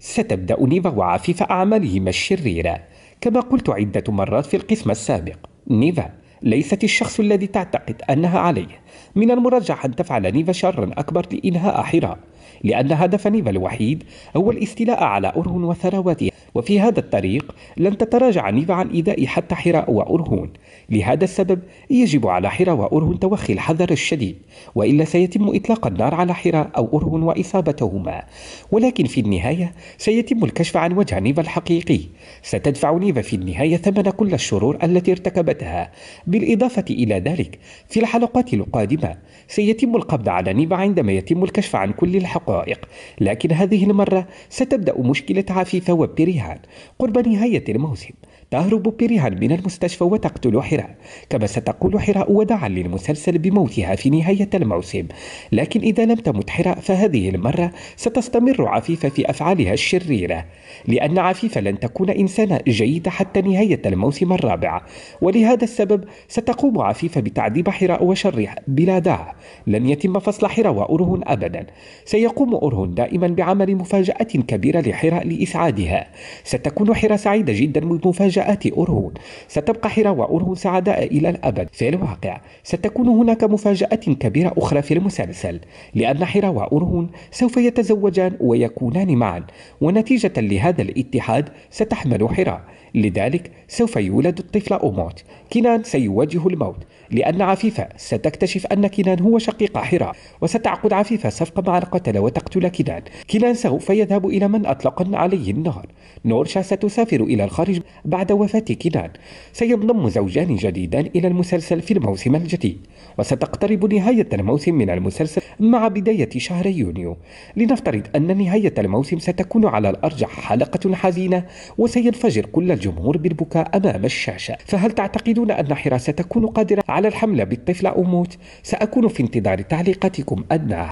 ستبدأ نيفا وعفيف أعمالهما الشريرة كما قلت عدة مرات في القسم السابق نيفا ليست الشخص الذي تعتقد أنها عليه من المرجح أن تفعل نيفا شرا أكبر لإنهاء حراء لأن هدف نيفا الوحيد هو الاستيلاء على أرهن وثرواتها وفي هذا الطريق لن تتراجع نيفا عن إيذاء حتى حراء وأرهون لهذا السبب يجب على حراء وأرهون توخي الحذر الشديد وإلا سيتم إطلاق النار على حراء أو أرهون وإصابتهما ولكن في النهاية سيتم الكشف عن وجه نيفا الحقيقي ستدفع نيفا في النهاية ثمن كل الشرور التي ارتكبتها بالإضافة إلى ذلك في الحلقات القادمة سيتم القبض على نيفا عندما يتم الكشف عن كل الحقائق لكن هذه المرة ستبدأ مشكلة عفيفة وبيري الامتحان قرب نهاية الموسم تهرب بريها من المستشفى وتقتل حراء كما ستقول حراء وداعا للمسلسل بموتها في نهاية الموسم لكن إذا لم تمت حراء فهذه المرة ستستمر عفيفة في أفعالها الشريرة لأن عفيفة لن تكون إنسانة جيدة حتى نهاية الموسم الرابع ولهذا السبب ستقوم عفيفة بتعذيب حراء وشرها بلا داع لن يتم فصل حراء وأرهن أبدا سيقوم أرهن دائما بعمل مفاجأة كبيرة لحراء لإسعادها ستكون حراء سعيدة جدا بمفاجأة منشآت أرهون ستبقى حراء وأورهون سعداء إلى الأبد في الواقع ستكون هناك مفاجأة كبيرة أخرى في المسلسل لأن حراء وأورهون سوف يتزوجان ويكونان معا ونتيجة لهذا الاتحاد ستحمل حراء لذلك سوف يولد الطفل أوموت كنان سيواجه الموت لأن عفيفة ستكتشف أن كنان هو شقيق حراء وستعقد عفيفة صفقة مع القتلة وتقتل كنان كنان سوف يذهب إلى من أطلق عليه النار نورشا ستسافر إلى الخارج بعد بعد وفاة كنان سينضم زوجان جديدان إلى المسلسل في الموسم الجديد وستقترب نهاية الموسم من المسلسل مع بداية شهر يونيو لنفترض أن نهاية الموسم ستكون على الأرجح حلقة حزينة وسينفجر كل الجمهور بالبكاء أمام الشاشة فهل تعتقدون أن حراسة تكون قادرة على الحملة بالطفل أموت؟ سأكون في انتظار تعليقاتكم أدنى